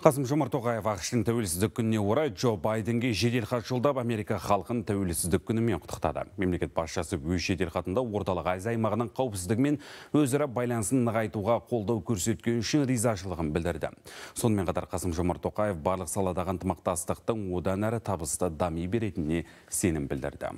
қасым жомарт тоқаев ақштың тәуелсіздік күніне орай джо байденге жеделхат жолдап америка халқын тәуелсіздік күнімен құттықтады мемлекет басшысы өз жеделхатында орталық азия аймағының қауіпсіздігі мен өзара байланысын нығайтуға қолдау көрсеткен үшін ризашылығын білдірді сонымен қатар қасым жомарт тоқаев барлық саладағы ынтымақтастықтың одан әрі табысты дами беретініне сенім білдірді